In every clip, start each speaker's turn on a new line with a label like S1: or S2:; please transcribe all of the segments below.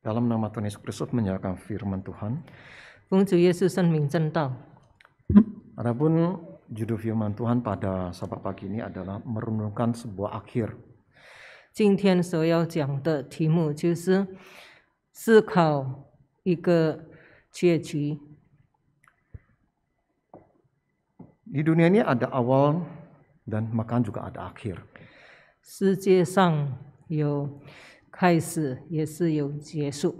S1: Dalam nama Tuhan Yesus Kristus menyerahkan firman Tuhan. Yesus Adapun judul firman Tuhan pada sabat pagi ini adalah merenungkan sebuah akhir. Di dunia ini ada awal dan makan juga ada akhir. 世界上有开始也是有结束。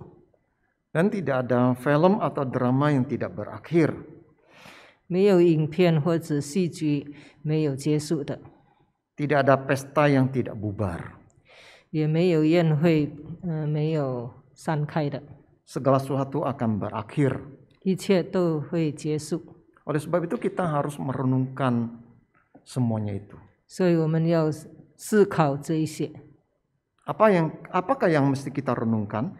S1: Dan tidak ada film atau drama yang tidak berakhir. 没有影片或者戏剧没有结束的。Tidak ada pesta yang tidak bubar. 也没有宴会，嗯、呃，没有散开的。Segala sesuatu akan berakhir. 一切都会结束。Oleh sebab itu kita harus merenungkan semuanya itu. 所以我们要思考这一些。apa yang apakah yang mesti kita renungkan?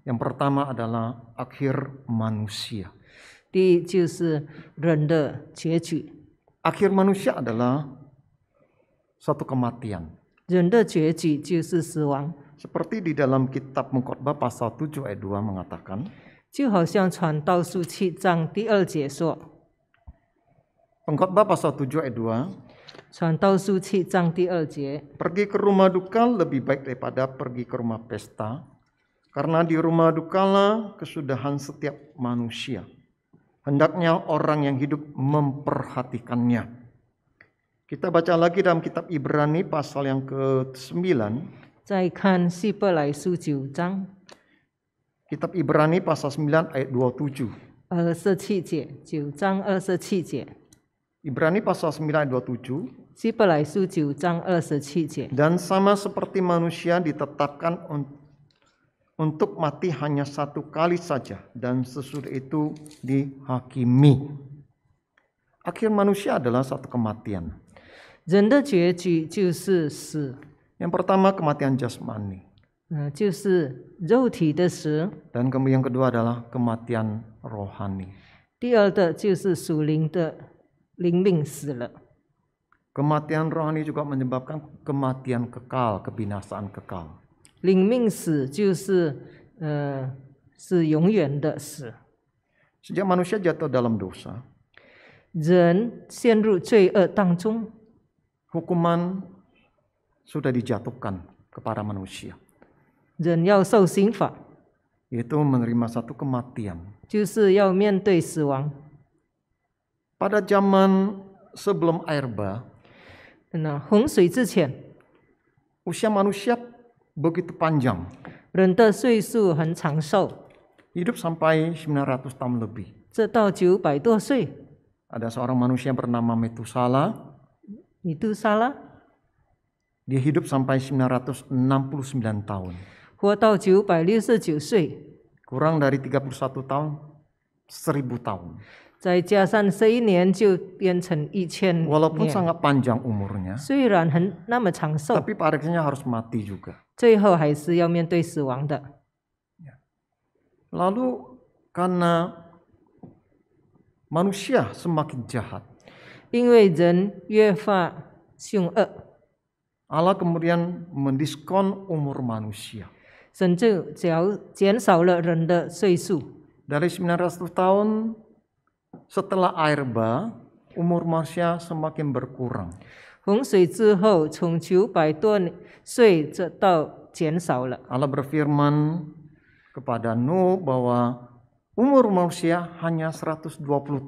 S1: Yang pertama adalah akhir manusia. Akhir manusia adalah satu kematian. Seperti di dalam kitab Mengkhotbah pasal 7 ayat 2 mengatakan, 就好像传道书七章第二节说，Pengkhotbah pasal 7 ayat 2 Pergi ke rumah duka lebih baik daripada pergi ke rumah pesta, karena di rumah duka lah kesudahan setiap manusia. Hendaknya orang yang hidup memperhatikannya. Kita baca lagi dalam kitab Ibrani pasal yang ke-9. Kitab Ibrani pasal 9 ayat 27. 二十七节，九章二十七节。Ibrani pasal 9 ayat 27. Dan sama seperti manusia ditetapkan untuk mati hanya satu kali saja dan sesudah itu dihakimi. Akhir manusia adalah satu kematian. Yang pertama kematian jasmani. Nah, dan yang kedua adalah kematian rohani. Kematian rohani juga menyebabkan kematian kekal, kebinasaan kekal. Sejak manusia jatuh dalam dosa, 人陷入罪恶当中，hukuman sudah dijatuhkan kepada manusia, 人要受刑罚，yaitu menerima satu kematian. 就是要面对死亡。pada zaman sebelum air bah, nah, usia manusia begitu panjang. Hidup sampai 900 tahun lebih. Ada seorang manusia yang bernama Metusala. Metusala. Dia hidup sampai 969 tahun. kurang Kurang dari 31 tahun, 1000 tahun. Walaupun sangat panjang umurnya. tapi pada akhirnya harus mati juga. Lalu karena manusia semakin jahat. 因为人越发凶恶。Allah kemudian mendiskon umur manusia. 甚至减减少了人的岁数。Dari 900 tahun setelah air bah, umur manusia semakin berkurang. 洪水之后，从九百多岁这到减少了。Allah berfirman kepada Nuh bahwa umur manusia hanya 120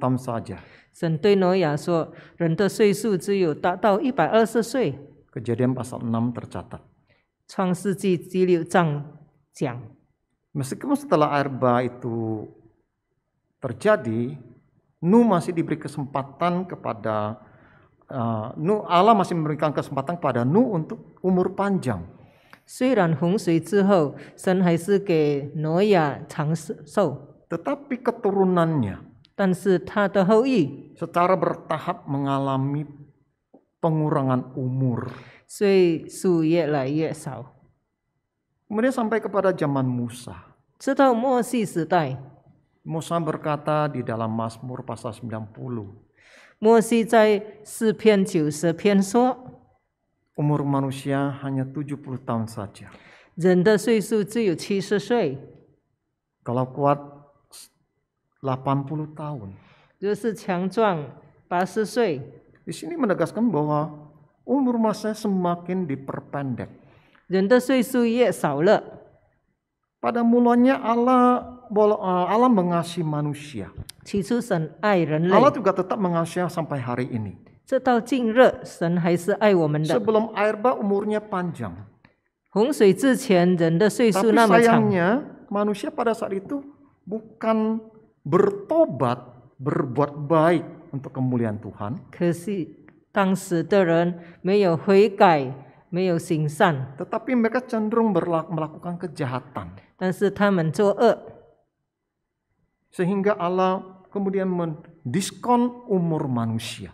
S1: tahun saja. 神对挪亚说，人的岁数只有达到一百二十岁。Kejadian pasal 6 tercatat. 创世纪第六章讲。Meskipun setelah air bah itu terjadi, Nu masih diberi kesempatan kepada uh, Nu Allah masih memberikan kesempatan kepada Nu untuk umur panjang. 虽然洪水之后，神还是给挪亚长寿。Tetapi keturunannya, secara bertahap mengalami pengurangan umur. sampai kepada zaman Musa. 直到末世时代。Musa berkata di dalam Mazmur pasal 90. Musi Umur manusia hanya 70 tahun saja. Kalau kuat 80 tahun. 就是强壮80 Di sini menegaskan bahwa umur masa semakin diperpendek. 人的岁数越少了。pada mulanya Allah eh, Allah mengasihi manusia. Allah juga tetap mengasihi sampai hari ini. Sebelum air bah umurnya panjang. Tapi sayangnya manusia pada saat itu bukan bertobat, berbuat baik untuk kemuliaan Tuhan. Tetapi mereka cenderung melakukan kejahatan. 但是他们作恶。Sehingga Allah kemudian mendiskon umur manusia.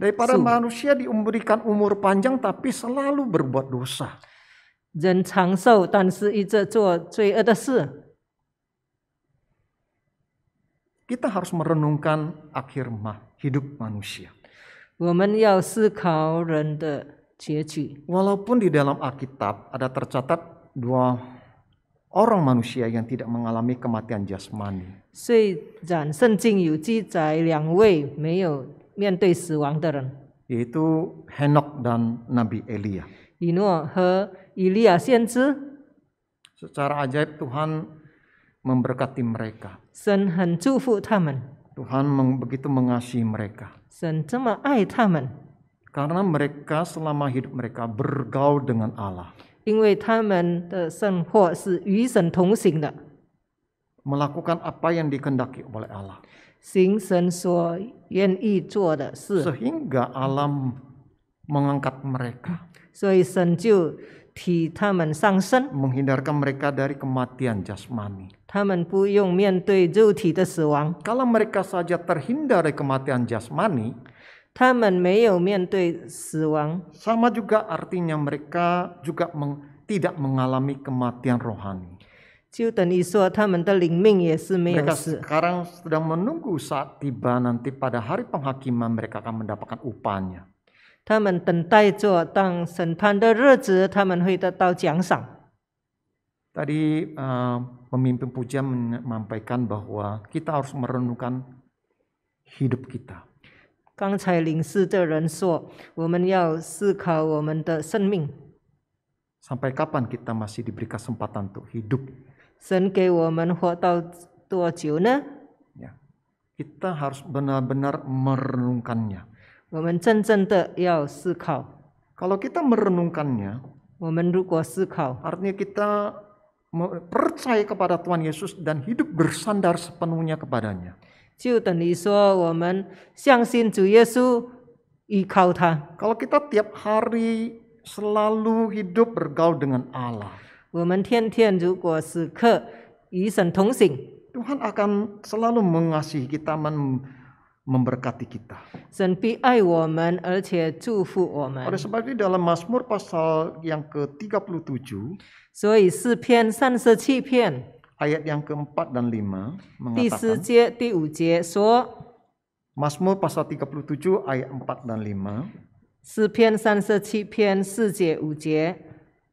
S1: Daripada manusia diberikan umur panjang tapi selalu berbuat dosa. harus merenungkan akhir hidup manusia. 我们要思考人的结局. Walaupun di dalam Alkitab ada tercatat dua orang manusia yang tidak mengalami kematian jasmani. Yaitu Henok dan Nabi Elia. Elia Secara ajaib Tuhan memberkati mereka. Tuhan begitu mengasihi mereka. 神这么爱他们。karena mereka selama hidup mereka bergaul dengan Allah. Melakukan apa yang dikendaki oleh Allah. Sehingga Alam mengangkat mereka, Menghindarkan mereka dari kematian jasmani. Kalau mereka saja terhindar dari kematian jasmani, sama juga artinya mereka juga meng, tidak mengalami kematian rohani. Mereka sekarang sedang menunggu saat tiba nanti pada hari penghakiman mereka akan mendapatkan upahnya. 他们等待着，当审判的日子，他们会得到奖赏。Tadi eh, pemimpin pujian menyampaikan bahwa kita harus merenungkan hidup kita. 刚才领事的人说，我们要思考我们的生命。Sampai kapan kita masih diberi kesempatan untuk hidup? 神给我们活到多久呢？Ya. Kita harus benar-benar merenungkannya. Kalau kita merenungkannya, Artinya kita percaya kepada Tuhan Yesus dan hidup bersandar sepenuhnya kepadanya. 就等于说我们相信主耶稣，依靠他。Kalau kita tiap hari selalu hidup bergaul dengan Allah, Allah，我们天天如果时刻与神同行，Tuhan akan selalu mengasihi kita, mem memberkati kita. 神必爱我们，而且祝福我们。Oleh sebab itu dalam Mazmur pasal yang ke 37，所以诗篇三十七篇。ayat yang keempat dan lima mengatakan. Masmur pasal 37 ayat 4 dan 5. 37篇4节5节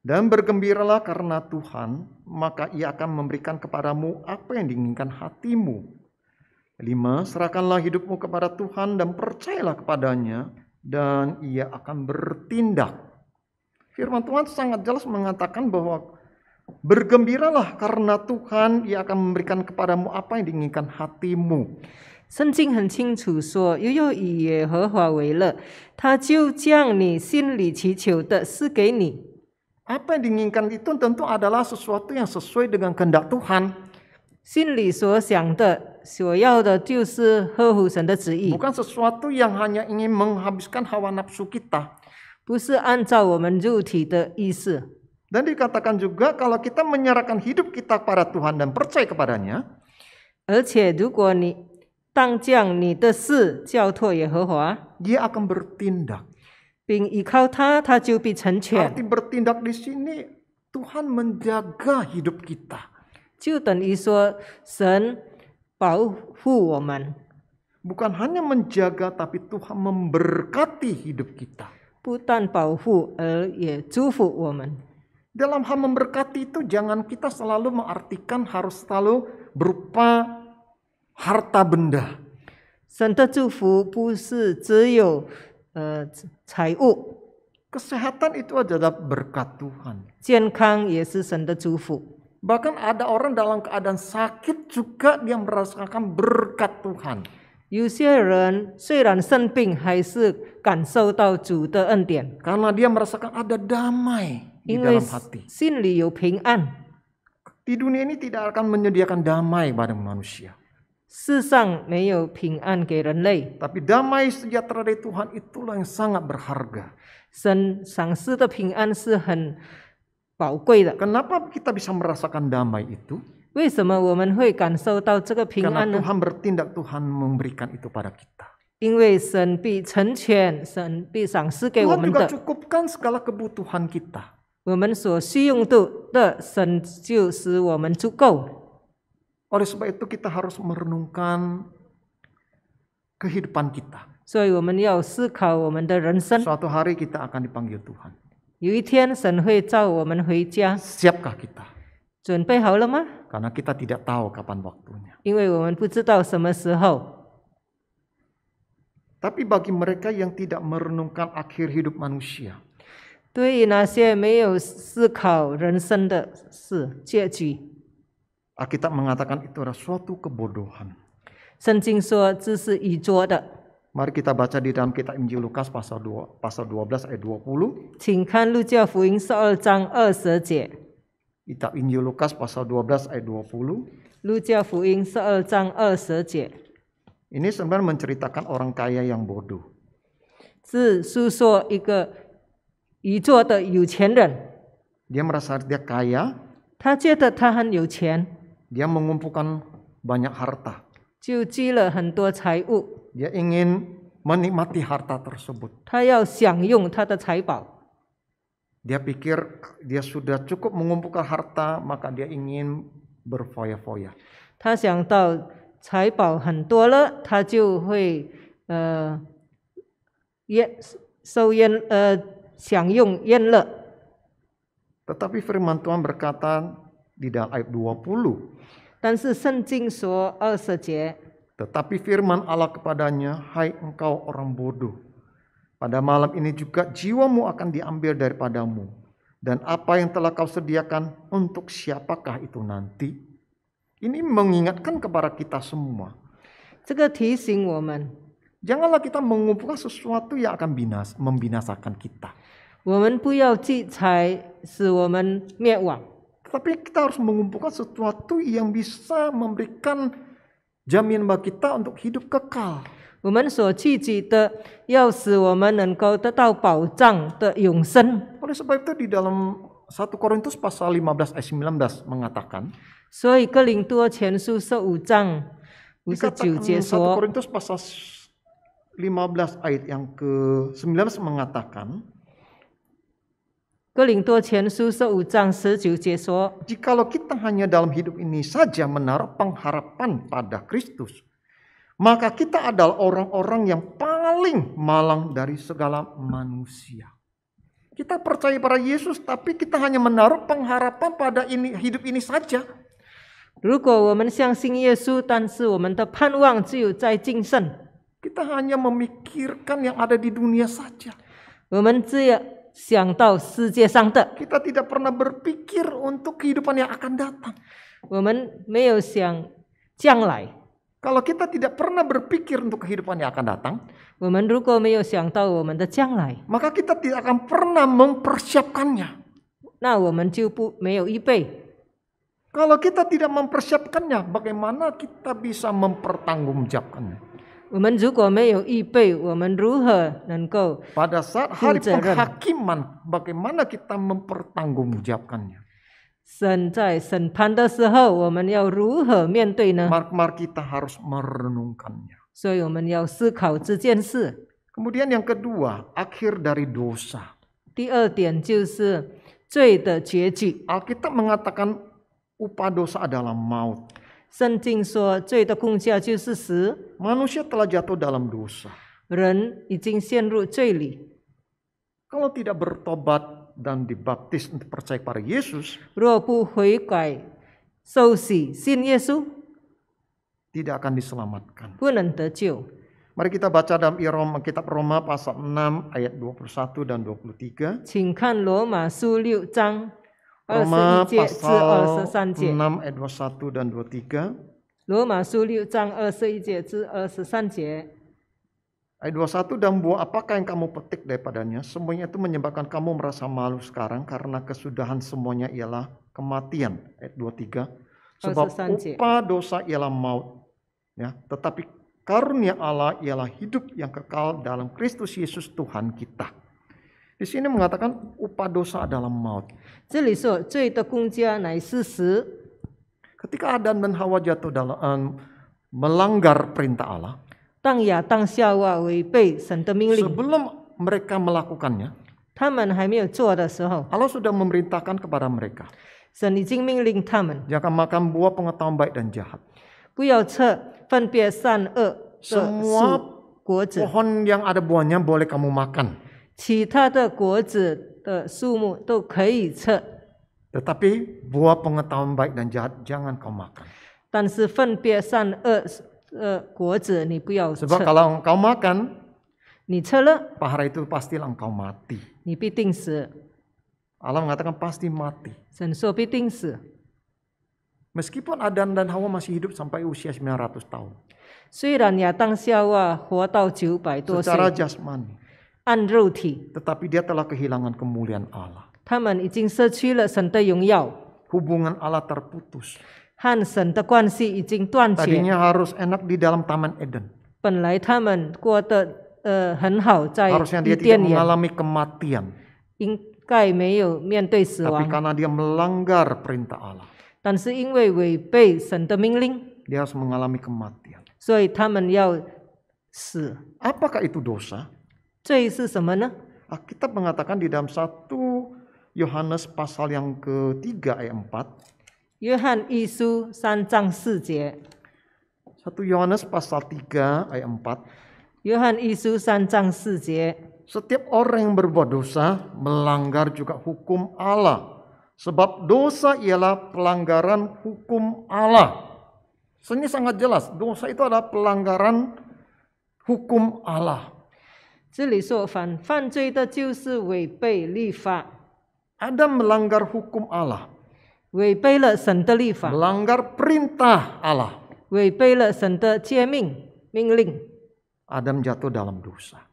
S1: Dan bergembiralah karena Tuhan, maka ia akan memberikan kepadamu apa yang diinginkan hatimu. 5. serahkanlah hidupmu kepada Tuhan dan percayalah kepadanya, dan ia akan bertindak. Firman Tuhan sangat jelas mengatakan bahwa Bergembiralah karena Tuhan ia akan memberikan kepadamu apa yang diinginkan hatimu. Apa yang diinginkan itu tentu adalah sesuatu yang sesuai dengan kehendak Tuhan. 心里所想的、所要的，就是合乎神的旨意。Bukan sesuatu yang hanya ingin menghabiskan hawa nafsu kita. Dan dikatakan juga kalau kita menyerahkan hidup kita kepada Tuhan dan percaya kepadanya. Dia akan bertindak. Arti bertindak di sini Tuhan menjaga hidup Bukan hanya menjaga, tapi Tuhan memberkati hidup kita. 不但保护，而也祝福我们。dalam hal memberkati itu jangan kita selalu mengartikan harus selalu berupa harta benda. Eh, Kesehatan itu adalah berkat Tuhan. itu adalah Bahkan ada orang dalam keadaan sakit juga dia merasakan berkat Tuhan. Kan Karena dia merasakan ada damai di dalam hati. Sin Di dunia ini tidak akan menyediakan damai pada manusia. Tapi damai sejahtera dari Tuhan itulah yang sangat berharga. Kenapa kita bisa merasakan damai itu? Karena Tuhan bertindak, Tuhan memberikan itu pada kita. Tuhan juga cukupkan segala kebutuhan kita. Oleh sebab itu kita harus merenungkan kehidupan kita. 所以我们要思考我们的人生。Suatu hari kita akan dipanggil Tuhan. 有一天神会召我们回家。Siapkah kita? 准备好了吗？Karena kita tidak tahu kapan waktunya. 因为我们不知道什么时候。Tapi bagi mereka yang tidak merenungkan akhir hidup manusia, 对于那些没有思考人生的事结局。Alkitab mengatakan itu adalah suatu kebodohan. kita baca di dalam kitab Injil Lukas pasal 2 pasal 12 ayat 20. 请看路加福音12章20 Kitab Injil Lukas pasal 12 ayat 20. 路加福音12章20 Ini sebenarnya menceritakan orang kaya yang bodoh. 是诉说一个 dia merasa dia kaya, 他觉得他很有钱，dia mengumpulkan banyak harta. 就积了很多财物，Dia ingin menikmati harta tersebut. dia pikir dia sudah cukup mengumpulkan harta, maka dia ingin berfoya-foya. 他想到财宝很多了，他就会呃烟收烟呃 tetapi firman Tuhan berkata di dalam ayat 20. Dan si Jing Tetapi firman Allah kepadanya, hai engkau orang bodoh. Pada malam ini juga jiwamu akan diambil daripadamu. Dan apa yang telah kau sediakan untuk siapakah itu nanti? Ini mengingatkan kepada kita semua. 这个提醒我们。Janganlah kita mengumpulkan sesuatu yang akan binas, membinasakan kita. Tapi kita harus mengumpulkan sesuatu yang bisa memberikan jaminan bagi kita untuk hidup kekal. 我们所聚集的，要使我们能够得到保障的永生。Oleh sebab itu di dalam 1 Korintus pasal 15 ayat 19 mengatakan. 所以哥林多前书十五章五十九节说。1 Korintus pasal 15 ayat yang ke-19 mengatakan Jikalau kita hanya dalam hidup ini saja menaruh pengharapan pada Kristus, maka kita adalah orang-orang yang paling malang dari segala manusia. Kita percaya pada Yesus, tapi kita hanya menaruh pengharapan pada ini hidup ini saja. kita hanya menaruh pengharapan pada hidup ini saja. Kita hanya memikirkan yang ada di dunia saja. Kita tidak pernah berpikir untuk kehidupan yang akan datang. Kalau kita tidak pernah berpikir untuk kehidupan yang akan datang, maka kita tidak akan pernah mempersiapkannya. Kalau kita tidak mempersiapkannya, bagaimana kita bisa mempertanggungjawabkannya? pada saat hari penghakiman bagaimana kita mempertanggungjawabkannya? 神在审判的时候，我们要如何面对呢？Mar-mar kita harus merenungkannya. Kemudian yang kedua, akhir dari dosa. Alkitab mengatakan upah dosa adalah maut. 圣经说，罪的工价就是死。Manusia telah jatuh dalam dosa. 人已经陷入罪里。Kalau tidak bertobat dan dibaptis untuk percaya pada Yesus, 若不悔改、受洗、信耶稣，tidak akan diselamatkan. 不能得救。Mari kita baca dalam Roma, kitab Roma pasal 6 ayat 21 dan 23. Cingkan Roma 6请看罗马书六章 Roma pasal 6 ayat 21 dan 23. puluh 21 dan buah apakah yang kamu petik daripadanya? Semuanya itu menyebabkan kamu merasa malu sekarang karena kesudahan semuanya ialah kematian. Ayat 23.
S2: Sebab upah
S1: dosa ialah maut. Ya, tetapi karunia Allah ialah hidup yang kekal dalam Kristus Yesus Tuhan kita. Di sini mengatakan upah dosa adalah maut. Ketika Adam dan Hawa jatuh dalam uh, melanggar perintah Allah, sebelum mereka melakukannya, Allah sudah memerintahkan kepada mereka. Jangan makan buah pengetahuan baik dan jahat. Semua pohon yang ada buahnya boleh kamu makan. 其他的果子的树木都可以吃。Tetapi buah pengetahuan baik dan jahat jangan kau makan. Sebab kalau kau makan, 你吃了 pahala itu pasti engkau mati. 你必定死。Allah mengatakan pasti mati. 神说必定死。Meskipun Adam dan Hawa masih hidup sampai usia 900 tahun. 虽然亚当夏娃活到九百多岁。Secara jasmani. Tetapi dia telah kehilangan kemuliaan Allah. Hubungan Allah terputus. 和神的关系已经断绝。Tadinya harus enak di dalam Taman Eden. Harusnya dia tidak mengalami kematian. Tapi dia melanggar perintah Allah, harus mengalami kematian. itu dosa? kita mengatakan di dalam satu Yohanes pasal yang ketiga ayat 4. Yohan empat. Yohanes pasal tiga ayat empat. Yohan orang yang berbuat dosa melanggar juga hukum Allah. Sebab dosa ialah pelanggaran hukum Allah. Ini sangat jelas, dosa itu adalah pelanggaran hukum Allah. 这里说犯犯罪的就是违背律法。Adam melanggar hukum Allah. 违背了神的律法。Melanggar perintah Allah. 违背了神的诫命命令。Adam jatuh dalam perintah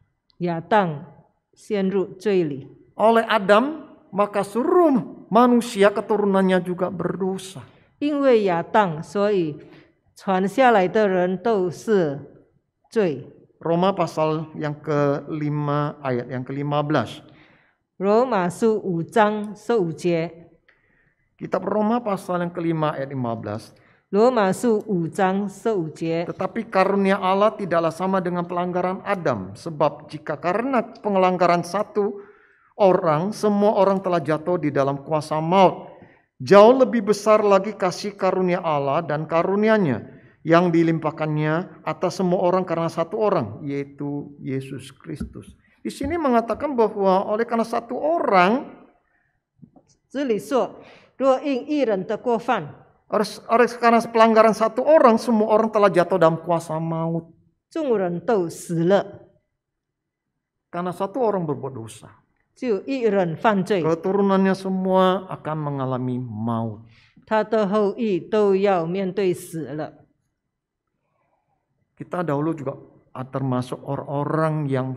S1: Allah. Adam maka seluruh manusia keturunannya juga berdosa。因为亚当，所以传下来的人都是罪。Roma pasal yang ke-5 ayat yang ke-15. Roma su ujang su ujie. Kitab Roma pasal yang ke-5 ayat 15. Roma su ujang su ujie. Tetapi karunia Allah tidaklah sama dengan pelanggaran Adam. Sebab jika karena pengelanggaran satu orang, semua orang telah jatuh di dalam kuasa maut. Jauh lebih besar lagi kasih karunia Allah dan karunianya yang dilimpahkannya atas semua orang karena satu orang yaitu Yesus Kristus. Di sini mengatakan bahwa oleh karena satu orang oleh karena pelanggaran satu orang semua orang telah jatuh dalam kuasa maut. karena satu orang berbuat dosa. Keturunannya semua akan mengalami maut. 他的后裔都要面对死了。kita dahulu juga ah, termasuk orang-orang yang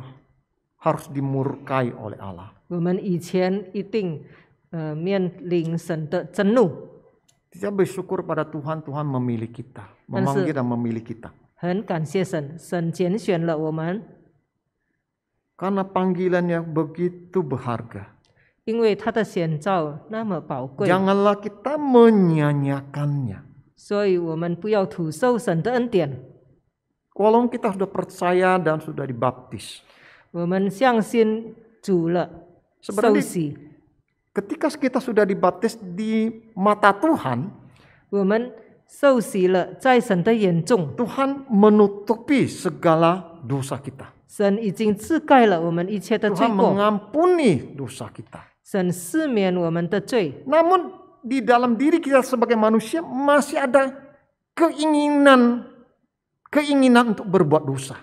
S1: harus dimurkai oleh Allah. Kita eh, bersyukur pada Tuhan, Tuhan memilih kita, kan memanggil dan memilih kita. Kan Karena panggilannya begitu berharga. Janganlah kita menyanyiakannya. 所以我们不要吐受神的恩典。Walau kita sudah percaya dan sudah dibaptis. Sebenarnya Ketika kita sudah dibaptis di mata Tuhan, Tuhan menutupi segala dosa kita. Tuhan mengampuni dosa kita. Namun di dalam diri kita sebagai manusia masih ada keinginan keinginan untuk berbuat dosa.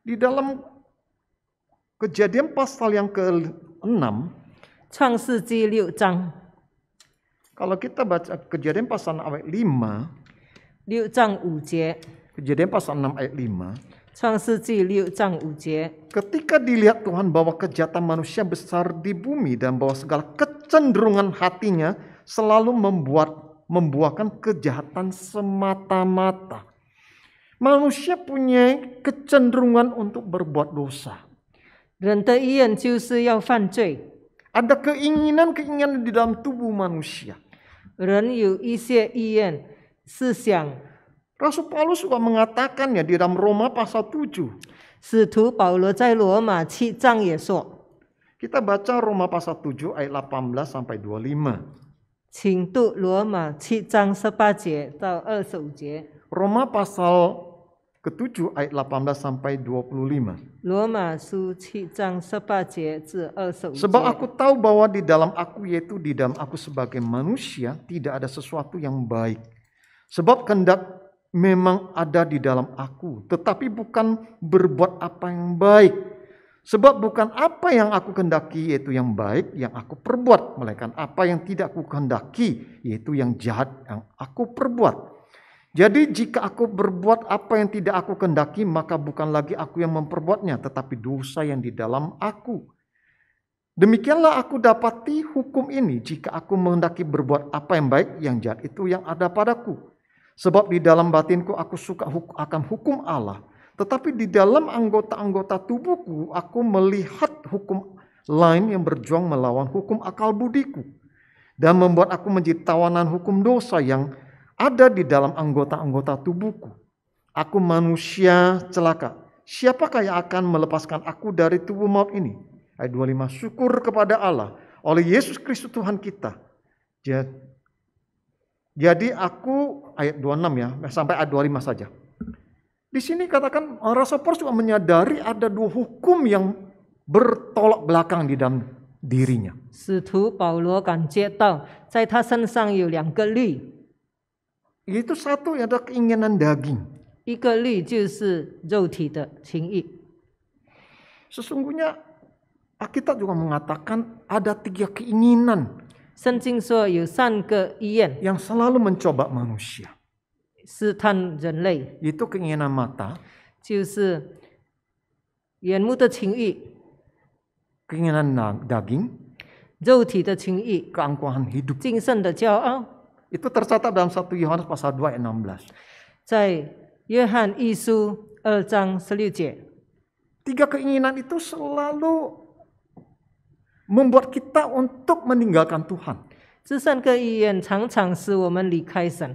S1: Di dalam kejadian pasal yang ke-6 Kalau kita baca kejadian pasal 6 ayat 5 6 Kejadian pasal 6 ayat 5 Ketika dilihat Tuhan bahwa kejahatan manusia besar di bumi dan bahwa segala kecenderungan hatinya selalu membuat membuahkan kejahatan semata-mata. Manusia punya kecenderungan untuk berbuat dosa. ada keinginan keinginan-keinginan di dalam tubuh manusia. Rasul Paulus juga mengatakannya di dalam Roma pasal 7. kita baca Roma pasal 7 ayat 18 sampai 25. 请读罗马七章十八节到二十五节。Roma pasal ke-7 ayat 18 sampai 25. Roma Sebab aku tahu bahwa di dalam aku yaitu di dalam aku sebagai manusia tidak ada sesuatu yang baik. Sebab kehendak memang ada di dalam aku, tetapi bukan berbuat apa yang baik Sebab bukan apa yang aku kendaki yaitu yang baik yang aku perbuat, melainkan apa yang tidak aku kendaki yaitu yang jahat yang aku perbuat. Jadi jika aku berbuat apa yang tidak aku kendaki, maka bukan lagi aku yang memperbuatnya, tetapi dosa yang di dalam aku. Demikianlah aku dapati hukum ini jika aku menghendaki berbuat apa yang baik, yang jahat itu yang ada padaku. Sebab di dalam batinku aku suka akan hukum Allah, tetapi di dalam anggota-anggota tubuhku, aku melihat hukum lain yang berjuang melawan hukum akal budiku. Dan membuat aku menjadi tawanan hukum dosa yang ada di dalam anggota-anggota tubuhku. Aku manusia celaka. Siapakah yang akan melepaskan aku dari tubuh maut ini? Ayat 25. Syukur kepada Allah oleh Yesus Kristus Tuhan kita. Jadi aku ayat 26 ya, sampai ayat 25 saja. Di sini katakan eh, Rasul Paulus juga menyadari ada dua hukum yang bertolak belakang di dalam dirinya. Itu satu yang ada keinginan daging. Sesungguhnya Alkitab juga mengatakan ada tiga keinginan. yang selalu mencoba manusia. Itu 试探人类，也都跟人马达，就是眼目的情欲，keinginan Keinginan daging, Keangkuhan hidup Itu tercatat dalam satu Yohanes pasal 2 ayat Tiga keinginan itu selalu membuat kita untuk meninggalkan Tuhan. 这三个意愿常常使我们离开神。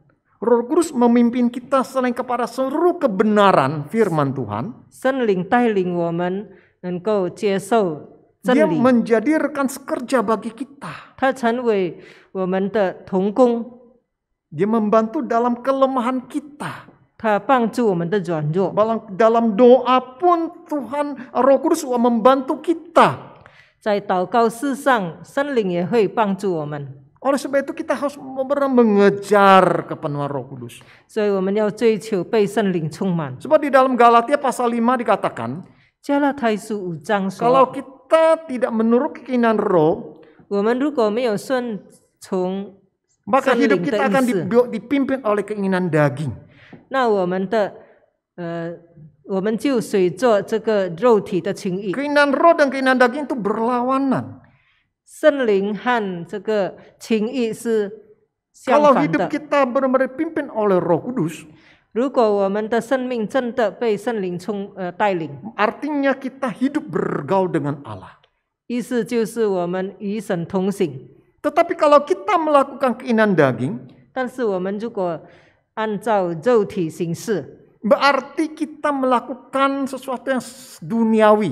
S1: Roh Kudus memimpin kita selain kepada seluruh kebenaran firman Tuhan. Dia menjadi rekan sekerja bagi kita. Dia membantu dalam kelemahan kita. Dalam doa pun Tuhan Roh Kudus membantu kita. 在祷告事上，圣灵也会帮助我们。oleh sebab itu kita harus benar benar mengejar kepenuhan Roh Kudus. Sebab di dalam Galatia pasal 5 dikatakan, kalau kita tidak menurut keinginan roh, maka hidup kita akan dipimpin oleh keinginan daging. Keinginan roh dan keinginan daging itu berlawanan. Kalau hidup kita benar-benar dipimpin oleh Roh Kudus, Artinya kita hidup bergaul dengan Allah. Tetapi kalau kita melakukan keinginan daging, berarti kita melakukan sesuatu yang duniawi.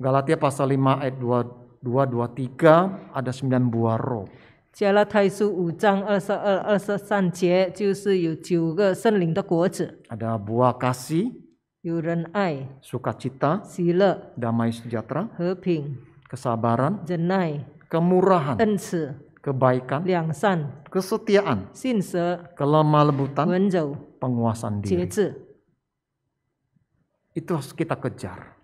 S1: Galatia pasal 5 ayat 2 2 2 3 ada 9 buah roh. Ada buah kasih, Sila. Damai sejahtera, 和平、kesabaran, 忍耐、kemurahan, Kesetiaan. Sinse. 信实、kelemah lembutan, puluh diri. Itu harus kita kejar.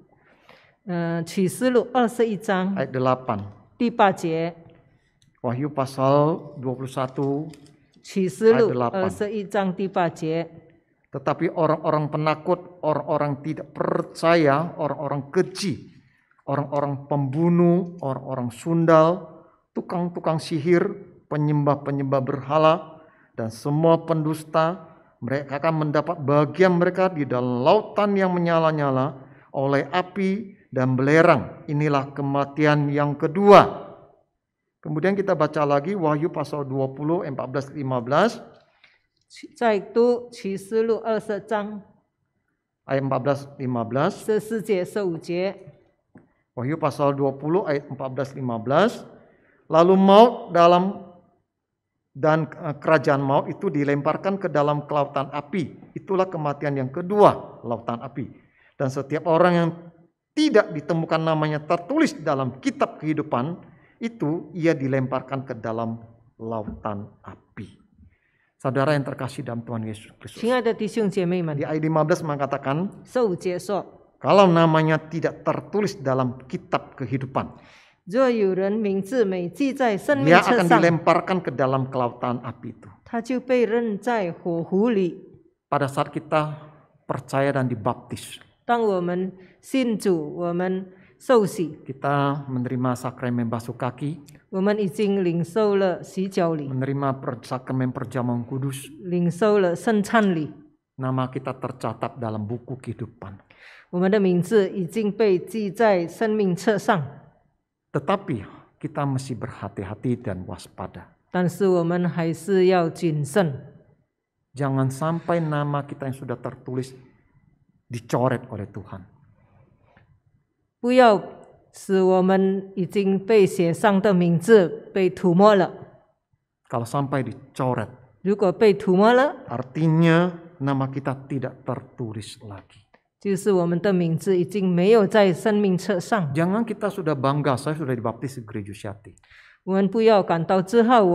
S1: 嗯，启示录二十一章 pasal orang orang-orang penakut, orang-orang tidak percaya, orang-orang keji, orang-orang pembunuh, orang-orang sundal, tukang-tukang sihir, penyembah-penyembah berhala, dan semua pendusta, mereka akan mendapat bagian mereka di dalam lautan yang menyala-nyala oleh api dan belerang. Inilah kematian yang kedua. Kemudian kita baca lagi Wahyu pasal 20 14 15. 再读启示录二十章 ayat 14 15. Wahyu pasal 20 ayat 14 15. Lalu maut dalam dan e, kerajaan maut itu dilemparkan ke dalam kelautan api. Itulah kematian yang kedua, lautan api. Dan setiap orang yang tidak ditemukan namanya tertulis dalam kitab kehidupan, itu ia dilemparkan ke dalam lautan api. Saudara yang terkasih dalam Tuhan Yesus Kristus. Di ayat 15 mengatakan, kalau namanya tidak tertulis dalam kitab kehidupan, dia akan dilemparkan ke dalam kelautan api itu. Pada saat kita percaya dan dibaptis, kita menerima sakramen basuh kaki. 我们已经领受了洗脚礼，Menerima sakramen perjamuan kudus. nama kita tercatat dalam buku kehidupan. 我们的名字已经被记在生命册上。Tetapi kita mesti berhati-hati dan waspada. jangan sampai nama kita yang sudah tertulis dicoret oleh Tuhan. Kalau sampai dicoret, artinya nama kita tidak tertulis lagi. Jangan kita sudah bangga, saya sudah dibaptis di gereja Syati. Saya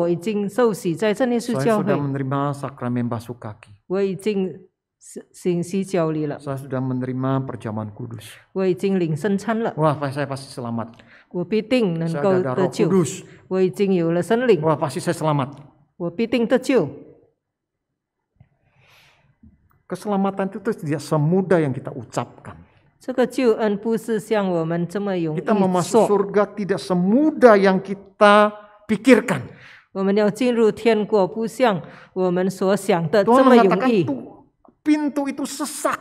S1: sudah menerima sakramen basukaki. 我已经 saya sudah menerima perjamuan kudus. 我已经领圣餐了。Wah, saya pasti selamat. Saya pasti saya selamat. itu tidak semudah yang kita ucapkan. Kita memasuk surga tidak semudah yang kita pikirkan. Tuhan mengatakan, Pintu itu sesak.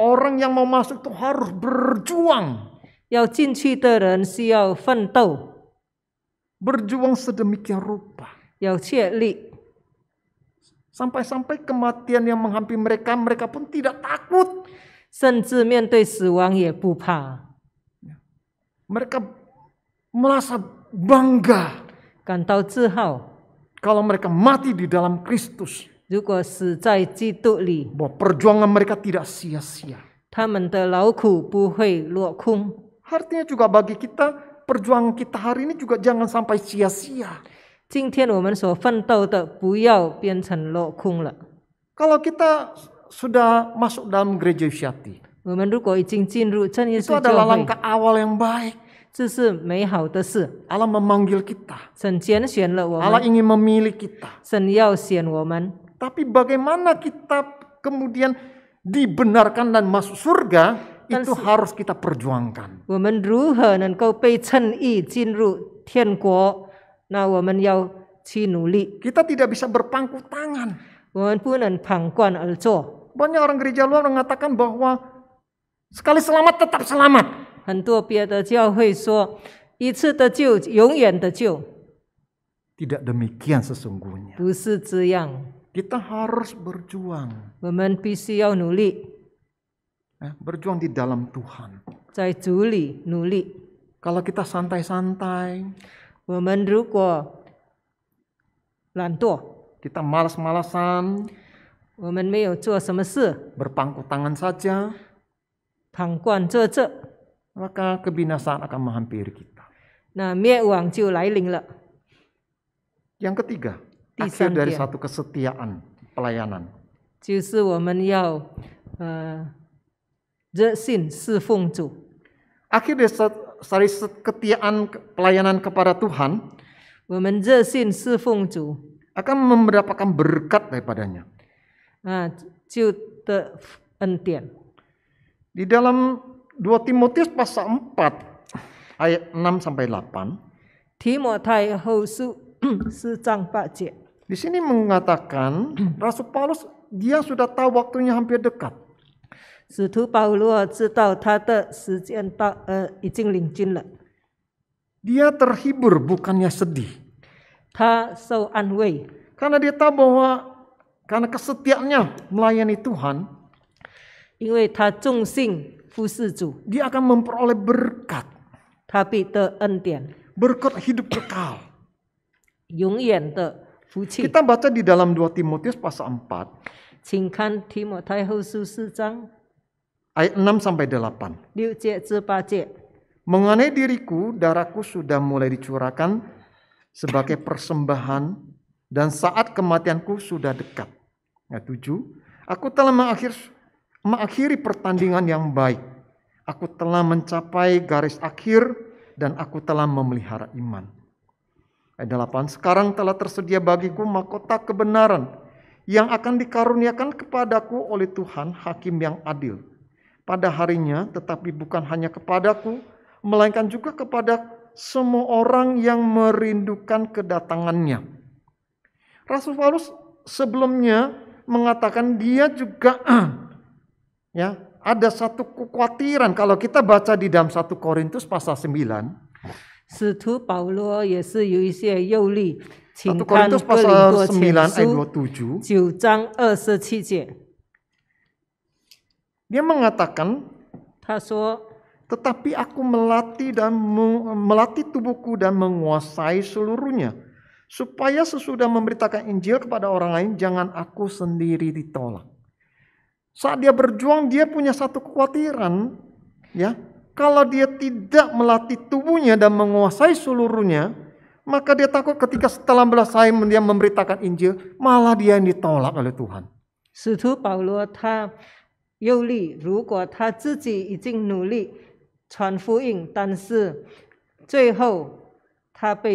S1: Orang yang mau masuk itu harus berjuang. Berjuang sedemikian rupa. sampai sampai kematian yang menghampiri mereka, mereka pun tidak takut. Mereka merasa bangga. 感到自豪。kalau mereka mati di dalam Kristus, bahwa perjuangan mereka tidak sia-sia. Artinya juga bagi kita, perjuangan kita hari ini juga jangan sampai sia-sia. Kalau kita sudah masuk dalam gereja Syati, itu adalah langkah awal yang baik. Allah memanggil kita. Allah ingin memilih kita. 神要选我们。Tapi bagaimana kita kemudian dibenarkan dan masuk surga itu harus kita perjuangkan. Kita tidak bisa berpangku tangan. Banyak orang gereja luar mengatakan bahwa sekali selamat tetap selamat. 很多别的教会说，一次的救，永远的救。Tidak demikian sesungguhnya. kita harus berjuang. Berjuang di dalam Tuhan. Kalau kita santai-santai. kita malas-malasan. berpangku tangan saja. 躺惯坐着。maka kebinasaan akan menghampiri kita. Nah, Yang ketiga, akhir dari satu kesetiaan pelayanan. Akhir dari dari ketiaan pelayanan kepada Tuhan, 我们热心侍奉主 akan mendapatkan berkat daripadanya. Ah, Di dalam 2 Timotius pasal 4 ayat 6 sampai 8. Timotai Hou Su Di sini mengatakan Rasul Paulus dia sudah tahu waktunya hampir dekat. Sutu Paulus eh, Dia terhibur bukannya sedih. Ta so anwei. Karena dia tahu bahwa karena kesetiaannya melayani Tuhan. 因为他重信富士主，dia akan memperoleh berkat. 他必得恩典，Berkat hidup kekal. 永远的福气。Kita baca di dalam 2 Timotius pasal 4请看提摩太后书四章 ayat 6 sampai 8. 六节至八节。Mengenai diriku, darahku sudah mulai dicurahkan sebagai persembahan dan saat kematianku sudah dekat. Ya, tujuh. Aku telah mengakhir mengakhiri pertandingan yang baik. Aku telah mencapai garis akhir dan aku telah memelihara iman. Ayat 8, sekarang telah tersedia bagiku mahkota kebenaran yang akan dikaruniakan kepadaku oleh Tuhan hakim yang adil. Pada harinya tetapi bukan hanya kepadaku, melainkan juga kepada semua orang yang merindukan kedatangannya. Rasul Paulus sebelumnya mengatakan dia juga Ya, ada satu kekhawatiran kalau kita baca di dalam 1 Korintus pasal 9. Dia mengatakan, tetapi aku melatih dan melatih tubuhku dan menguasai seluruhnya, supaya sesudah memberitakan Injil kepada orang lain, jangan aku sendiri ditolak. Saat dia berjuang dia punya satu kekhawatiran ya. Kalau dia tidak melatih tubuhnya dan menguasai seluruhnya, maka dia takut ketika setelah selesai dia memberitakan Injil, malah dia yang ditolak oleh Tuhan. dia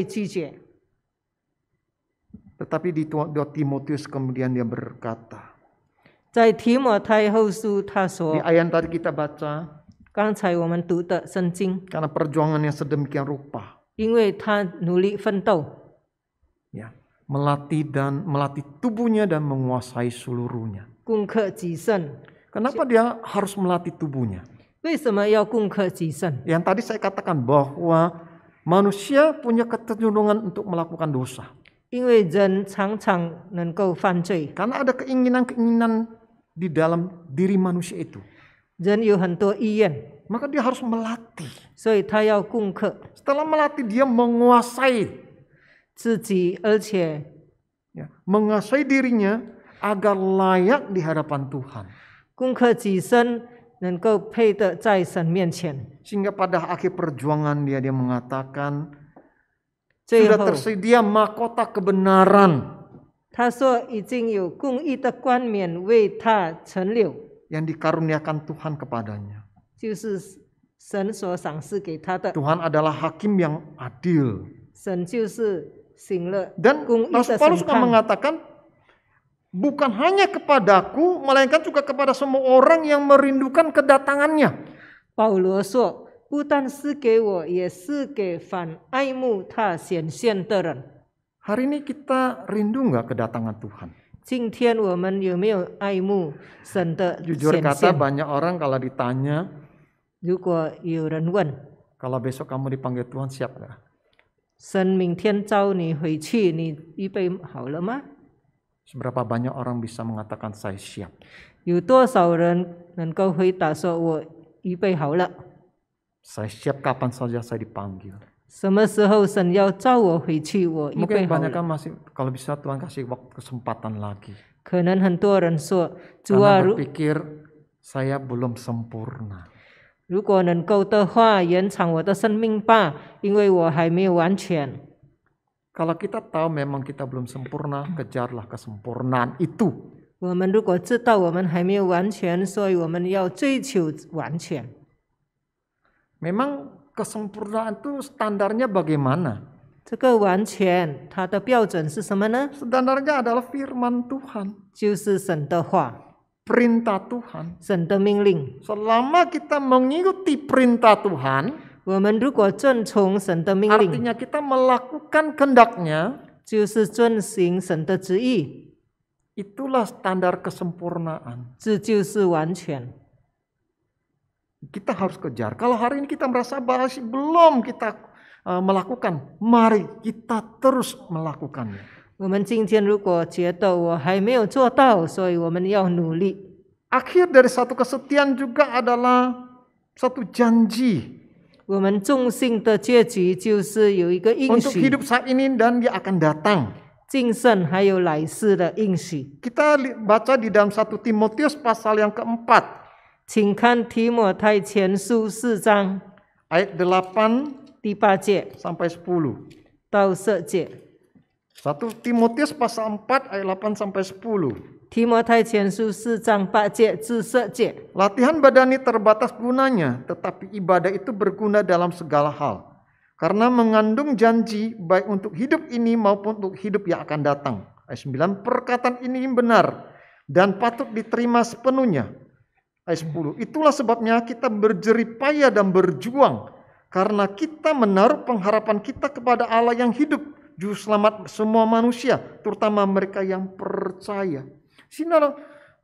S1: jika Tetapi di Timotius kemudian dia berkata, di ayat tadi kita baca, 刚才我们读的圣经，karena perjuangan yang sedemikian rupa, 因为他努力奋斗，ya, melatih dan melatih tubuhnya dan menguasai seluruhnya. 攻克己身。Kenapa dia harus melatih tubuhnya? 为什么要攻克己身？Yang tadi saya katakan bahwa manusia punya kecenderungan untuk melakukan dosa. 因为人常常能够犯罪，karena ada keinginan-keinginan di dalam diri manusia itu. maka dia harus melatih. Setelah melatih dia menguasai ya, menguasai dirinya agar layak di hadapan Tuhan. sehingga pada akhir perjuangan dia dia mengatakan
S2: sudah tersedia
S1: mahkota kebenaran. Yang dikaruniakan Tuhan kepadanya. Tuhan adalah hakim yang adil. 神就是行了 Dan Rasul Paulus juga 判。mengatakan bukan hanya kepadaku melainkan juga kepada semua orang yang merindukan kedatangannya. 保罗说：“不但是给我，也是给反爱慕他显现的人。” Hari ini kita rindu nggak kedatangan Tuhan? Jujur kata banyak orang kalau ditanya, kalau besok kamu dipanggil Tuhan siap nggak? Seberapa banyak orang bisa mengatakan saya siap? Saya siap kapan saja saya dipanggil. 什么时候神要召我回去，我已备好了。Mungkin masih kalau bisa Tuhan kasih waktu kesempatan lagi. 可能很多人说，主啊，如 pikir saya belum sempurna. 如果能够的话，延长我的生命吧，因为我还没有完全。Kalau kita tahu memang kita belum sempurna, kejarlah kesempurnaan itu. 我们如果知道我们还没有完全，所以我们要追求完全。Memang kesempurnaan itu standarnya bagaimana? Standarnya adalah firman Tuhan, Perintah Tuhan. Selama kita mengikuti perintah Tuhan, Artinya kita melakukan kehendaknya, Itulah standar kesempurnaan. 这就是完全。kita harus kejar. Kalau hari ini kita merasa masih belum kita eh, melakukan, mari kita terus melakukannya. Akhir dari satu kesetiaan juga adalah satu janji. Untuk hidup saat ini dan dia akan datang. Kita baca di dalam satu Timotius pasal yang keempat. 请看提摩太前书四章 ayat 8 sampai 10 atau sekje. 1 Timotius pasal 4 ayat 8 sampai 10. Timotai Ciansu Sejang Pak Jek Jek. Latihan badani terbatas gunanya, tetapi ibadah itu berguna dalam segala hal. Karena mengandung janji baik untuk hidup ini maupun untuk hidup yang akan datang. Ayat 9, perkataan ini benar dan patut diterima sepenuhnya ayat 10. Itulah sebabnya kita berjeripaya dan berjuang karena kita menaruh pengharapan kita kepada Allah yang hidup, juru selamat semua manusia, terutama mereka yang percaya.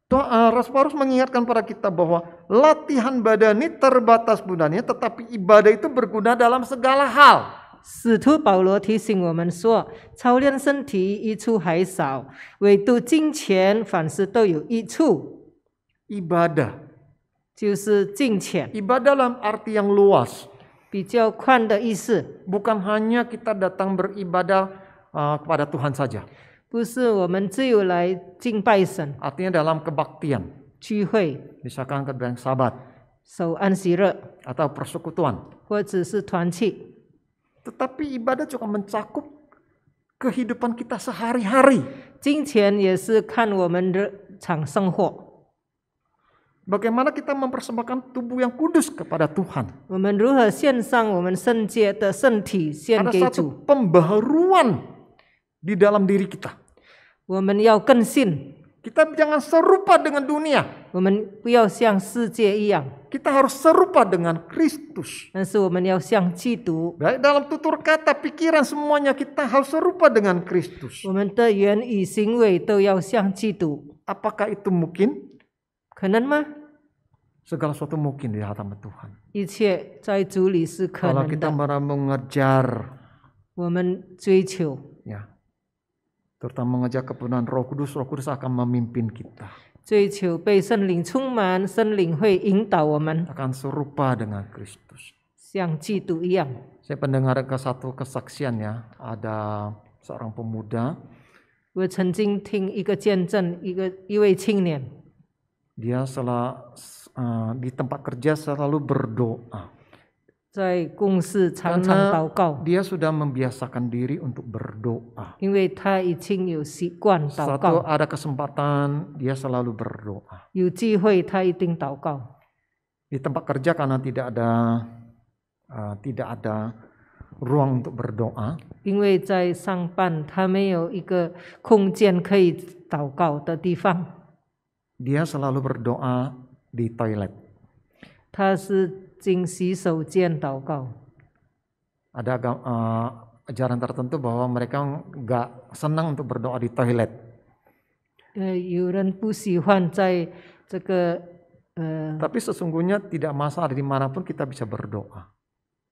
S1: doa Rasul mengingatkan pada kita bahwa latihan badani terbatas gunanya, tetapi ibadah itu berguna dalam segala hal. 使徒保罗提醒我们说：“操练身体益处还少，唯独金钱凡事都有益处。” Ibadah 就是敬虔。Ibadah dalam arti yang luas. 比较宽的意思。Bukan hanya kita datang beribadah uh, kepada Tuhan saja. 不是我们只有来敬拜神。Artinya dalam kebaktian. 聚会。Misalkan ketika sabat. 守安息日。Atau persekutuan. 或者是团契。Tetapi ibadah juga mencakup kehidupan kita sehari-hari. Bagaimana kita mempersembahkan tubuh yang kudus kepada Tuhan? Ada satu pembaharuan di dalam diri kita. Kita jangan serupa dengan dunia. Kita harus serupa dengan Kristus. Baik dalam tutur kata, pikiran semuanya kita harus serupa dengan Kristus. Apakah itu mungkin? 可能吗？Segala sesuatu mungkin di hadapan Tuhan. Kalau kita 的。mau mengejar ya, terutama mengejar kebenaran Roh Kudus, Roh Kudus akan memimpin kita. Akan serupa dengan Kristus. Saya pendengar ke satu kesaksian ya, ada seorang pemuda 我曾经听一个见证，一个一位青年，dia selalu uh, eh, di tempat kerja selalu berdoa. Karena dia sudah membiasakan diri untuk berdoa. Satu ada kesempatan dia selalu berdoa. Di tempat kerja karena tidak ada uh, tidak ada ruang untuk berdoa. Karena tidak ada ruang untuk berdoa dia selalu berdoa di toilet. 他是经洗手间祷告。Ada agam, uh, ajaran tertentu bahwa mereka nggak senang untuk berdoa di toilet. Uh, 有人不喜欢在这个 uh, Tapi sesungguhnya tidak masalah di manapun kita bisa berdoa.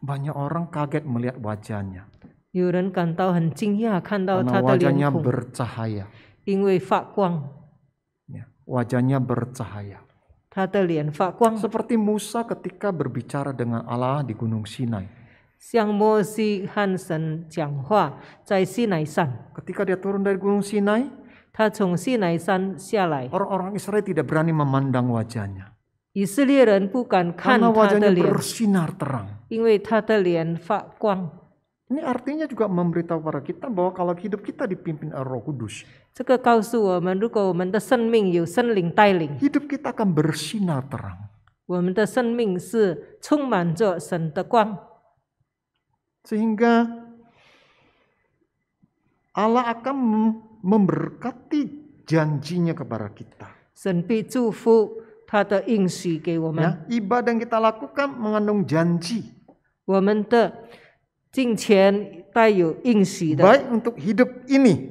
S1: Banyak orang kaget melihat wajahnya. Iya, Karena ya, wajahnya bercahaya. Wajahnya bercahaya. Seperti Musa ketika berbicara dengan Allah di Gunung Sinai. Ketika dia turun dari Gunung Sinai, orang orang Israel tidak berani memandang wajahnya. 以色列人不敢看他的脸，bersinar terang. 因为他的脸发光。Ini artinya juga memberitahu kepada kita bahwa kalau hidup kita dipimpin oleh Roh Kudus. Hidup kita akan bersinar terang. Sehingga Allah akan memberkati janjinya kepada kita. 神必祝福他的应许给我们。Nah, ibadah yang kita lakukan mengandung janji. 我们的金钱带有应许的。Baik untuk hidup ini.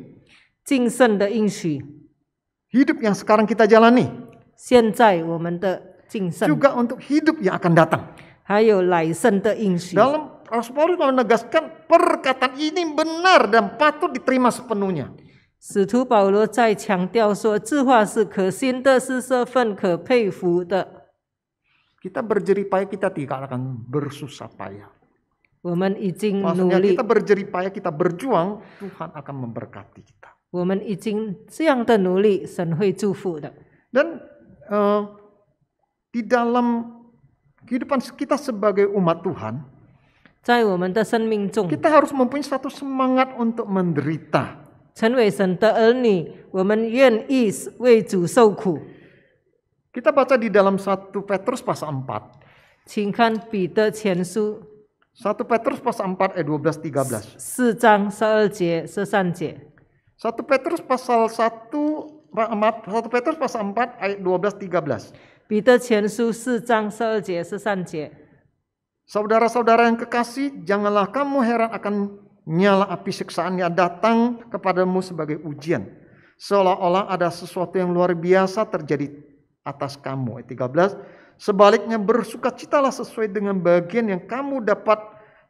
S1: 今生的应许。Hidup yang sekarang kita jalani. 现在我们的今生。Juga untuk hidup yang akan datang. 还有来生的应许。Dalam Rasul Paulus menegaskan perkataan ini benar dan patut diterima sepenuhnya. 使徒保罗在强调说，这话是可信的，是这份可佩服的。Kita berjerih payah, kita tidak akan bersusah payah. 我们已经努 Maksudnya payah, kita berjuang, Tuhan akan memberkati kita. 我们已经这样的努力，神会祝福的。Dan eh, di dalam kehidupan kita sebagai umat Tuhan, 在我们的生命中，kita harus mempunyai satu semangat untuk menderita. 成为神的儿女，我们愿意为主受苦。Kita baca di dalam 1 Petrus pasal 4. Peter Chen Su. 请看彼得前书。1 Petrus pasal 4 ayat 12 13. 四章十二节十三节。1 Petrus pasal 1 1 Petrus pasal 4 ayat 12 13. Peter Chen Su saudara saudara yang kekasih, janganlah kamu heran akan Nyala api siksaannya datang kepadamu sebagai ujian. Seolah-olah ada sesuatu yang luar biasa terjadi atas kamu. Ayat 13. Sebaliknya bersukacitalah sesuai dengan bagian yang kamu dapat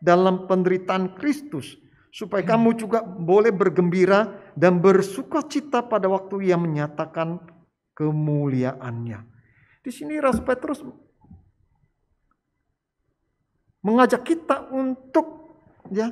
S1: dalam penderitaan Kristus. Supaya kamu juga boleh bergembira dan bersukacita pada waktu ia menyatakan kemuliaannya. Di sini Rasul Petrus mengajak kita untuk ya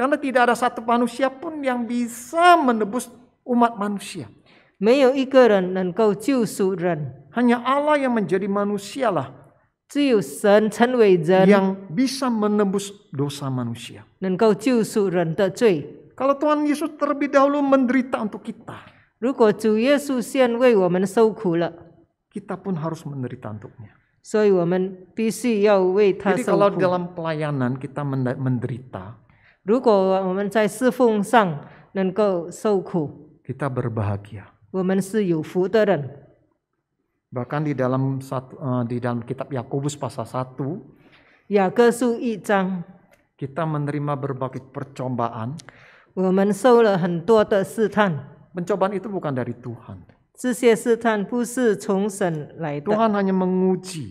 S1: Karena tidak ada satu manusia pun yang bisa menebus umat manusia. Hanya Allah yang menjadi manusialah yang bisa menebus dosa manusia. Kalau Tuhan Yesus terlebih dahulu menderita untuk kita, kita pun harus menderita untuknya. Jadi kalau dalam pelayanan kita menderita, kita berbahagia. Bahkan di dalam satu uh, di dalam kitab Yakobus pasal 1 Yakobu 一章 kita menerima berbagai percobaan. 我们受了很多的试探。Pencobaan itu bukan dari Tuhan. Tuhan hanya menguji.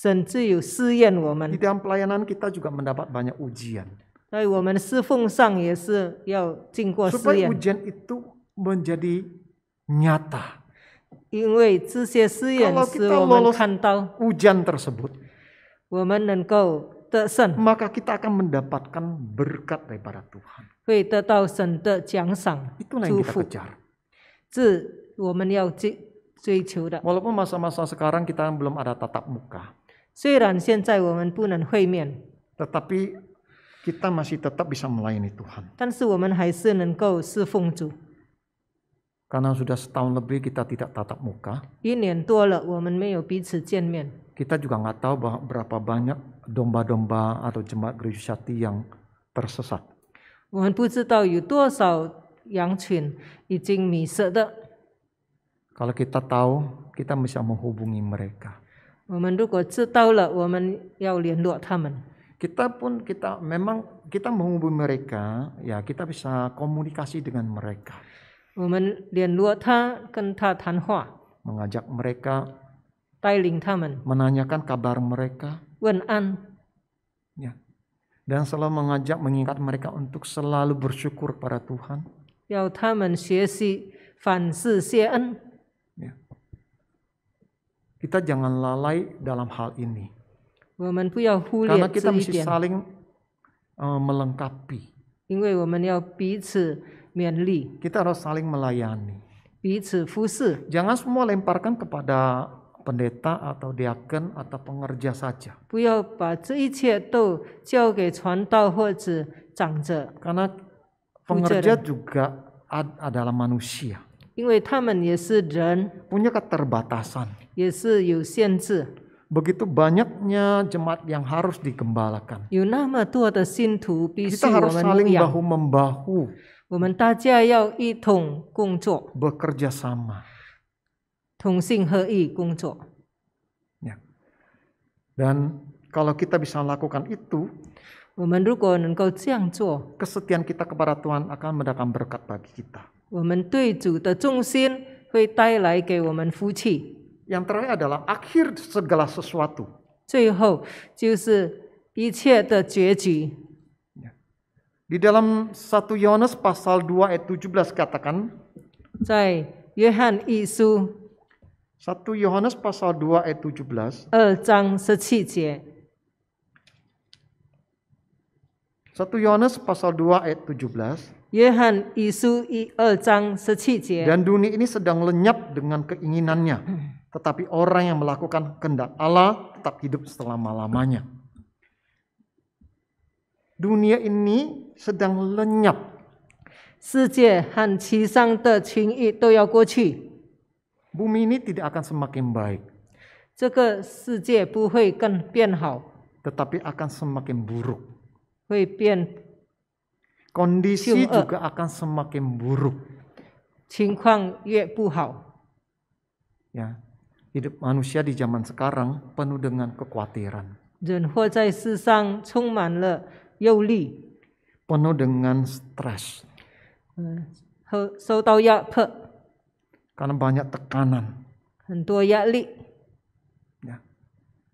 S1: di dalam pelayanan kita juga mendapat banyak ujian. Supaya ujian itu menjadi nyata. 因为这些试验使我们看到 ujian Maka kita akan mendapatkan berkat daripada Walaupun masa masa-masa sekarang kita belum ada tatap Tetapi kita masih tetap bisa melayani Tuhan. Karena sudah setahun lebih kita tidak tatap muka. Kita juga nggak tahu berapa banyak domba-domba atau jemaat gereja sati yang tersesat. Kalau kita tahu, kita bisa menghubungi mereka. 我们如果知道了，我们要联络他们。kita pun kita memang kita menghubungi mereka ya kita bisa komunikasi dengan mereka mengajak mereka menanyakan kabar mereka ya dan selalu mengajak mengingat mereka untuk selalu bersyukur pada Tuhan kita jangan lalai dalam hal ini Ya Karena kita mesti saling eh, melengkapi. Ya kita harus saling melayani. Jangan semua lemparkan kepada pendeta atau diaken atau pengerja saja. Karena pengerja juga ad- adalah manusia. Punya keterbatasan. 也是有限制，begitu banyaknya jemaat yang harus digembalakan. Kita harus saling bahu membahu. Bekerja sama. Ya. Dan kalau kita bisa lakukan itu, kesetiaan kita kepada Tuhan akan mendatangkan berkat bagi kita yang terakhir adalah akhir segala sesuatu. Di dalam 1 Yohanes pasal 2 ayat 17 katakan 在约翰一书1 Yohanes pasal 2 ayat 17二章十七节1 Yohanes pasal 2 ayat 17 dan dunia ini sedang lenyap dengan keinginannya. Hmm. Tetapi orang yang melakukan kehendak Allah tetap hidup selama-lamanya. Dunia ini sedang lenyap. Bumi ini tidak akan semakin baik. Tetapi akan semakin buruk. 会变 kondisi eh. juga akan semakin buruk. Ya, hidup manusia di zaman sekarang penuh dengan kekhawatiran. Penuh dengan stres. Eh, ya, Karena banyak tekanan. Ya, ya.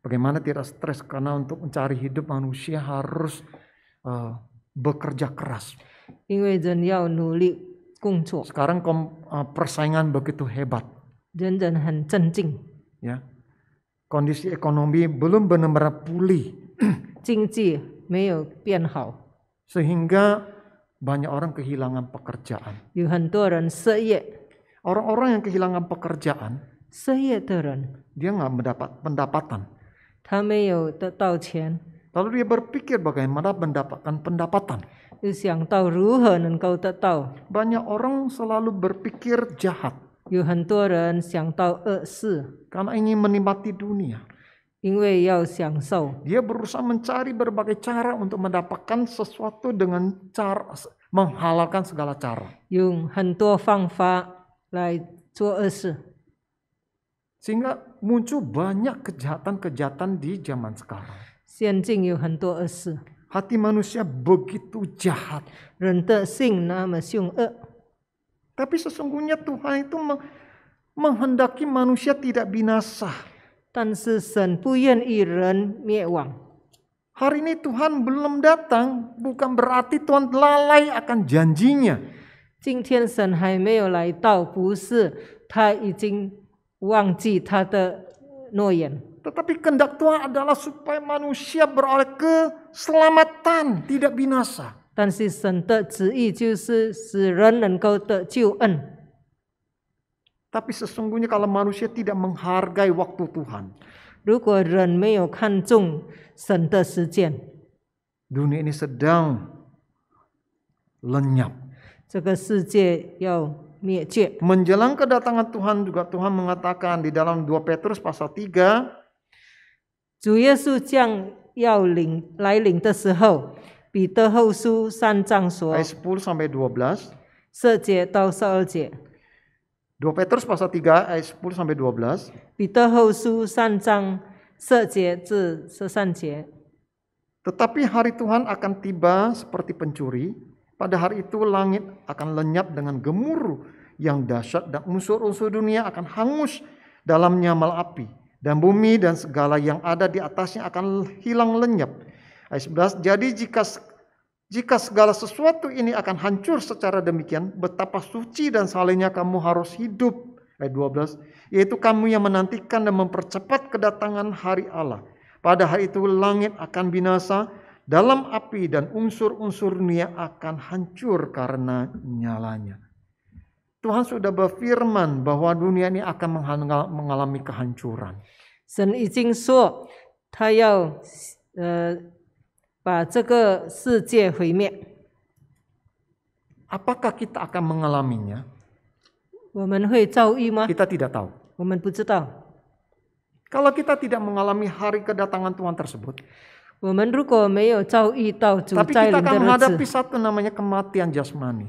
S1: Bagaimana tidak stres? Karena untuk mencari hidup manusia harus uh, bekerja keras. Sekarang eh, persaingan begitu hebat. Ya. Kondisi ekonomi belum benar-benar pulih. Sehingga banyak orang kehilangan pekerjaan. Orang-orang yang kehilangan pekerjaan, dia nggak mendapat pendapatan. 他没有得到钱。Lalu dia berpikir bagaimana mendapatkan pendapatan. Siang tahu ruha dan kau tak tahu. Banyak orang selalu berpikir jahat. Yuhan Toren siang tahu esi. Karena ingin menikmati dunia. Ingwei yao siang sau. Dia berusaha mencari berbagai cara untuk mendapatkan sesuatu dengan cara menghalalkan segala cara. Yung hantu fang fa lai zuo esi. Sehingga muncul banyak kejahatan-kejahatan di zaman sekarang. Hati manusia begitu jahat. Tapi sesungguhnya Tuhan itu menghendaki manusia tidak binasa. Hari ini Tuhan belum datang bukan berarti Tuhan lalai akan janjinya. 今天神还没有来到，不是他已经忘记他的诺言。tetapi kehendak Tuhan adalah supaya manusia beroleh keselamatan, tidak binasa. Tapi sesungguhnya kalau manusia tidak menghargai waktu Tuhan, kan Dunia ini sedang lenyap. Menjelang kedatangan Tuhan juga Tuhan mengatakan di dalam 2 Petrus pasal 3主耶稣将要领来临的时候，彼得后书三章说 ayat sampai dua 这节到十二节。2 Petrus pasal 3 ayat 10 sampai 12. 彼得后书三章十节至十三节。Tetapi hari Tuhan akan tiba seperti pencuri. Pada hari itu langit akan lenyap dengan gemuruh yang dahsyat dan unsur-unsur dunia akan hangus dalam nyamal api dan bumi dan segala yang ada di atasnya akan hilang lenyap. Ayat 11, jadi jika jika segala sesuatu ini akan hancur secara demikian, betapa suci dan salehnya kamu harus hidup. Ayat 12, yaitu kamu yang menantikan dan mempercepat kedatangan hari Allah. Pada hari itu langit akan binasa dalam api dan unsur-unsurnya akan hancur karena nyalanya. Tuhan sudah berfirman bahwa dunia ini akan mengalami kehancuran. Apakah kita akan mengalaminya? Kita tidak tahu. Kalau kita tidak mengalami hari kedatangan Tuhan tersebut, tapi kita akan menghadapi satu namanya kematian jasmani.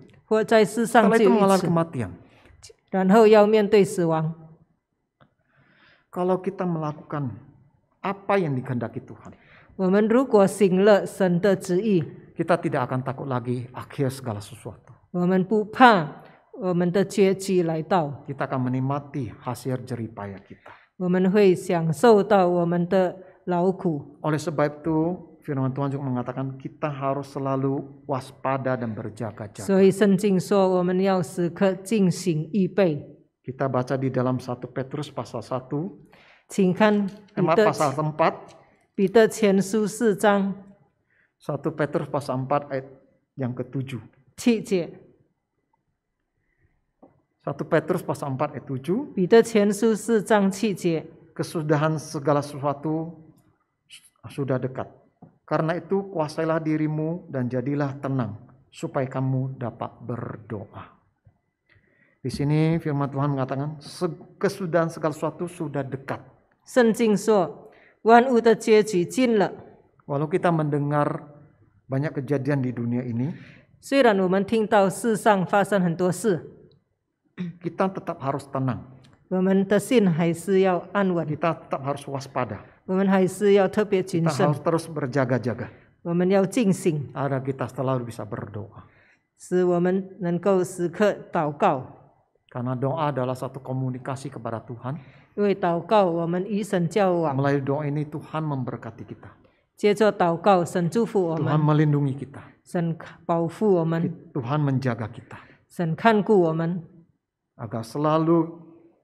S1: kalau kita melakukan apa yang dikehendaki Tuhan, kita tidak akan takut lagi akhir segala sesuatu. kita akan menikmati hasil jeripaya kita. oleh sebab itu, firman Tuhan juga mengatakan kita harus selalu waspada dan berjaga-jaga. Oh, kita baca di dalam 1 Petrus pasal 1. 请看彼得 pasal 4. Peter 1 Petrus pasal 4 ayat yang ke-7. 1 Petrus pasal 4 ayat 7. Peter Kesudahan segala sesuatu sudah dekat. Karena itu kuasailah dirimu dan jadilah tenang supaya kamu dapat berdoa. Di sini firman Tuhan mengatakan kesudahan segala sesuatu sudah dekat. Walau kita mendengar banyak kejadian di dunia ini, kita tetap harus tenang. Kita tetap harus waspada. 我们还是要特别谨 Kita terus berjaga berjaga-jaga 我们要警醒，agar kita selalu bisa berdoa. doa adalah satu komunikasi kepada Tuhan. Melalui doa ini Tuhan memberkati kita. 接着祷告，神祝福我 Tuhan melindungi kita. 神保护我们，Tuhan menjaga kita 神看顾我们，agar selalu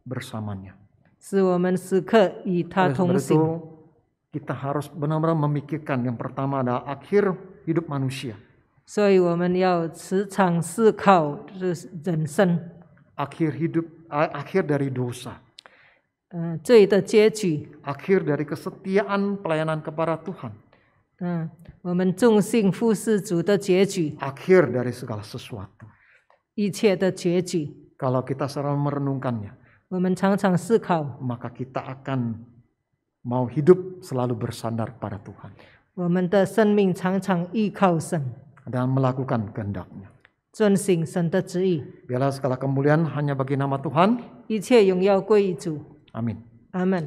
S1: bersamanya. Oleh itu, kita harus benar-benar memikirkan yang pertama adalah akhir hidup manusia. Akhir hidup akhir dari dosa, akhir dari kesetiaan pelayanan kepada Tuhan, akhir dari segala sesuatu. Kalau kita selalu merenungkannya, maka kita akan mau hidup selalu bersandar pada Tuhan. dan melakukan kehendaknya. Biarlah segala kemuliaan hanya bagi nama Tuhan. Amin. Amin.